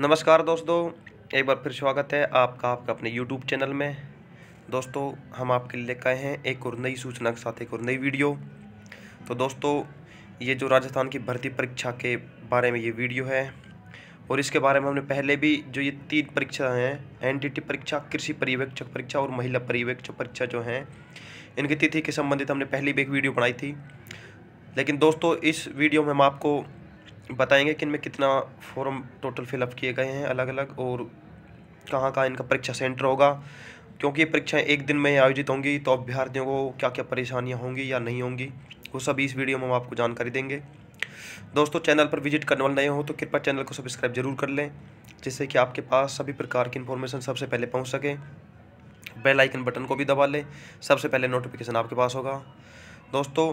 नमस्कार दोस्तों एक बार फिर स्वागत है आपका आपका अपने यूट्यूब चैनल में दोस्तों हम आपके लिए लेकर आए हैं एक और नई सूचना के साथ एक और नई वीडियो तो दोस्तों ये जो राजस्थान की भर्ती परीक्षा के बारे में ये वीडियो है और इसके बारे में हमने पहले भी जो ये तीन परीक्षा हैं एन परीक्षा कृषि पर्यवेक्षक परीक्षा और महिला पर्यवेक्षक परीक्षा जो हैं इनकी तिथि के संबंधित हमने पहले भी एक वीडियो बनाई थी लेकिन दोस्तों इस वीडियो में हम आपको बताएंगे कि इनमें कितना फॉर्म टोटल फिलअप किए गए हैं अलग अलग और कहाँ कहाँ इनका परीक्षा सेंटर होगा क्योंकि ये परीक्षाएँ एक दिन में आयोजित होंगी तो अभ्यर्थियों को क्या क्या परेशानियाँ होंगी या नहीं होंगी वो सब इस वीडियो में हम आपको जानकारी देंगे दोस्तों चैनल पर विजिट करने वाले नए हो तो कृपया चैनल को सब्सक्राइब जरूर कर लें जिससे कि आपके पास सभी प्रकार की इन्फॉर्मेशन सबसे पहले पहुँच सके बेल आइकन बटन को भी दबा लें सबसे पहले नोटिफिकेशन आपके पास होगा दोस्तों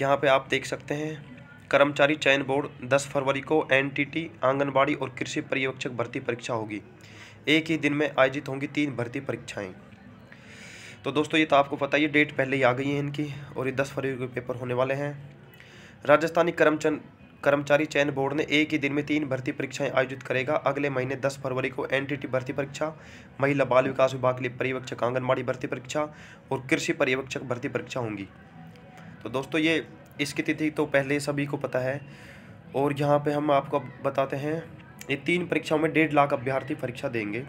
यहाँ पे आप देख सकते हैं कर्मचारी चयन बोर्ड 10 फरवरी को एनटीटी आंगनबाड़ी और कृषि पर्यवेक्षक भर्ती परीक्षा होगी एक ही दिन में आयोजित होंगी तीन भर्ती परीक्षाएं तो दोस्तों ये तो आपको पता ही डेट पहले ही आ गई है इनकी और ये दस फरवरी को पेपर होने वाले हैं राजस्थानी कर्मचन कर्मचारी चयन बोर्ड ने एक ही दिन में तीन भर्ती परीक्षाएं आयोजित करेगा अगले महीने 10 फरवरी को एनटीटी भर्ती परीक्षा महिला बाल विकास विभाग के लिए पर्यवेक्षक आंगनबाड़ी भर्ती परीक्षा और कृषि पर्यवेक्षक भर्ती परीक्षा होंगी तो दोस्तों ये इसकी तिथि तो पहले सभी को पता है और यहाँ पे हम आपको बताते हैं ये तीन परीक्षाओं में डेढ़ लाख अभ्यर्थी परीक्षा देंगे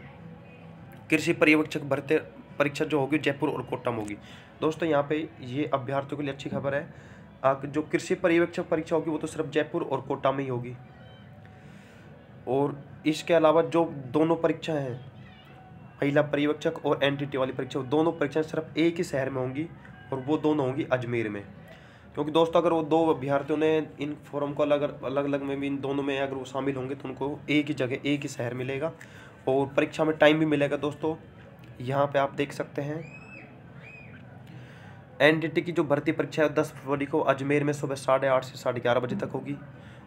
कृषि पर्यवेक्षक भर्ती परीक्षा जो होगी जयपुर और कोटा में होगी दोस्तों यहाँ पे ये अभ्यर्थियों के लिए अच्छी खबर है जो कृषि पर्यवेक्षक परीक्षा होगी वो तो सिर्फ जयपुर और कोटा में ही होगी और इसके अलावा जो दोनों परीक्षा हैं महिला पर्यवेक्षक और एन वाली परीक्षा दोनों परीक्षाएँ सिर्फ एक ही शहर में होंगी और वो दोनों होंगी अजमेर में क्योंकि दोस्तों अगर वो दो अभ्यर्थियों ने इन फॉर्म को अलग अलग अलग में भी इन दोनों में अगर वो शामिल होंगे तो उनको एक ही जगह एक ही शहर मिलेगा और परीक्षा में टाइम भी मिलेगा दोस्तों यहाँ पे आप देख सकते हैं एन की जो भर्ती परीक्षा है दस फरवरी को अजमेर में सुबह साढ़े आठ से साढ़े ग्यारह बजे तक होगी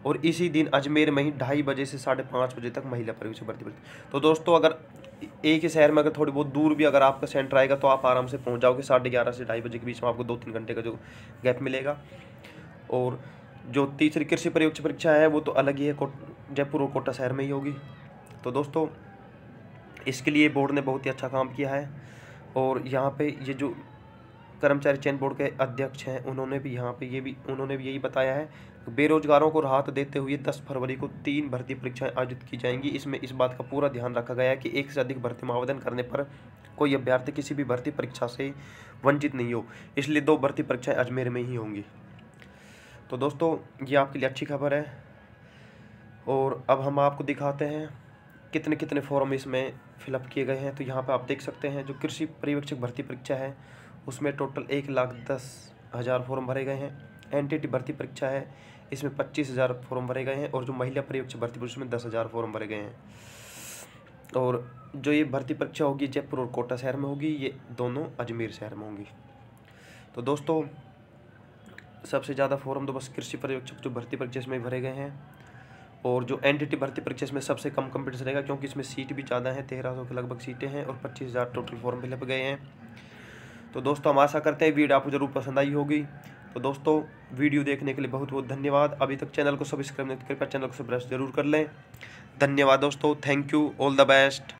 और इसी दिन अजमेर में ही ढाई बजे से साढ़े पाँच बजे तक महिला परीक्षा भर्ती पड़ती तो दोस्तों अगर एक ही शहर में अगर थोड़ी बहुत दूर भी अगर आपका सेंटर आएगा तो आप आराम से पहुंच जाओगे साढ़े ग्यारह से ढाई बजे के बीच में आपको दो तीन घंटे का जो गैप मिलेगा और जो तीसरी कृषि प्रयोग परीक्षा है वो तो अलग ही है जयपुर और कोटा शहर में ही होगी तो दोस्तों इसके लिए बोर्ड ने बहुत ही अच्छा काम किया है और यहाँ पर ये जो कर्मचारी चयन बोर्ड के अध्यक्ष हैं उन्होंने भी यहाँ पे ये भी उन्होंने भी यही बताया है बेरोजगारों को राहत देते हुए 10 फरवरी को तीन भर्ती परीक्षाएं आयोजित की जाएंगी इसमें इस बात का पूरा ध्यान रखा गया है कि एक से अधिक भर्ती में आवेदन करने पर कोई अभ्यर्थी किसी भी भर्ती परीक्षा से वंचित नहीं हो इसलिए दो भर्ती परीक्षाएं अजमेर में ही होंगी तो दोस्तों ये आपके लिए अच्छी खबर है और अब हम आपको दिखाते हैं कितने कितने फॉर्म इसमें फिलअप किए गए हैं तो यहाँ पर आप देख सकते हैं जो कृषि पर्यवेक्षक भर्ती परीक्षा है उसमें टोटल एक लाख दस हज़ार फॉर्म भरे गए हैं एन भर्ती परीक्षा है इसमें पच्चीस हज़ार फॉर्म भरे गए हैं और जो महिला परीक्षा भर्ती परीक्षा में दस हज़ार फॉर्म भरे गए हैं और जो ये भर्ती परीक्षा होगी जयपुर और कोटा शहर में होगी ये दोनों अजमेर शहर में होंगी तो दोस्तों सबसे ज़्यादा फॉर्म तो बस कृषि पर्यवेक्षक जो भर्ती परीक्षा इसमें भरे गए हैं और जो एन भर्ती परीक्षा इसमें सबसे कम कंपटीशन रहेगा क्योंकि इसमें सीट भी ज़्यादा है तेरह सौ के लगभग सीटें हैं और पच्चीस हज़ार टोटल फॉर्म भी लग गए हैं तो दोस्तों हम आशा करते हैं वीडियो आपको ज़रूर पसंद आई होगी तो दोस्तों वीडियो देखने के लिए बहुत बहुत धन्यवाद अभी तक चैनल को सब्सक्राइब नहीं कृपया चैनल को सब्सक्राइब जरूर कर लें धन्यवाद दोस्तों thank you all the best